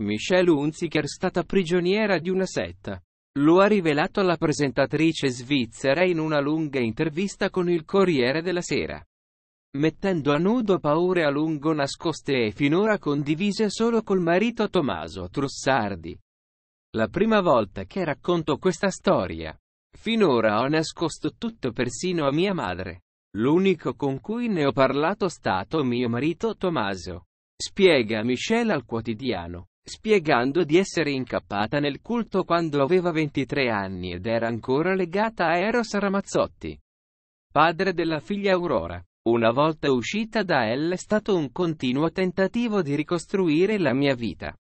Michelle Hunziker è stata prigioniera di una setta. Lo ha rivelato la presentatrice svizzera in una lunga intervista con il Corriere della Sera. Mettendo a nudo paure a lungo nascoste e finora condivise solo col marito Tommaso Trussardi. La prima volta che racconto questa storia. Finora ho nascosto tutto persino a mia madre. L'unico con cui ne ho parlato è stato mio marito Tommaso. Spiega Michelle al quotidiano spiegando di essere incappata nel culto quando aveva 23 anni ed era ancora legata a Eros Ramazzotti, padre della figlia Aurora. Una volta uscita da L è stato un continuo tentativo di ricostruire la mia vita.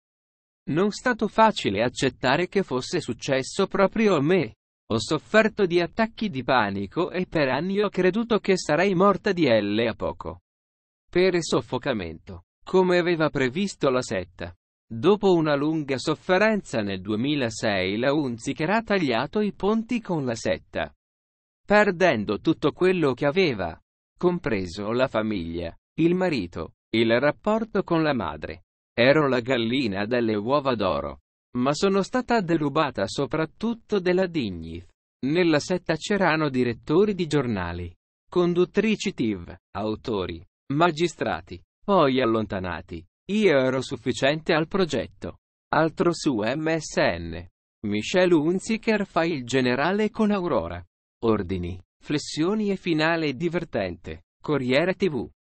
Non è stato facile accettare che fosse successo proprio a me. Ho sofferto di attacchi di panico e per anni ho creduto che sarei morta di L a poco. Per soffocamento, come aveva previsto la setta. Dopo una lunga sofferenza nel 2006 la Hunziker ha tagliato i ponti con la setta, perdendo tutto quello che aveva, compreso la famiglia, il marito, il rapporto con la madre. Ero la gallina delle uova d'oro, ma sono stata derubata soprattutto della Dignith. Nella setta c'erano direttori di giornali, conduttrici TV, autori, magistrati, poi allontanati, io ero sufficiente al progetto. Altro su MSN. Michel Unziker fa il generale con Aurora. Ordini, flessioni e finale divertente. Corriere TV.